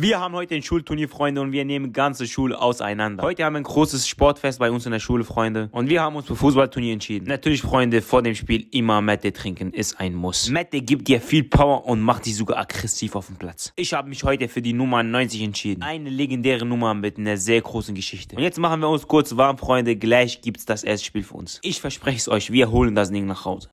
Wir haben heute ein Schulturnier, Freunde, und wir nehmen ganze Schule auseinander. Heute haben wir ein großes Sportfest bei uns in der Schule, Freunde. Und wir haben uns für Fußballturnier entschieden. Natürlich, Freunde, vor dem Spiel immer Mette trinken ist ein Muss. Mette gibt dir viel Power und macht dich sogar aggressiv auf dem Platz. Ich habe mich heute für die Nummer 90 entschieden. Eine legendäre Nummer mit einer sehr großen Geschichte. Und jetzt machen wir uns kurz warm, Freunde. Gleich gibt's das erste Spiel für uns. Ich verspreche es euch, wir holen das Ding nach Hause.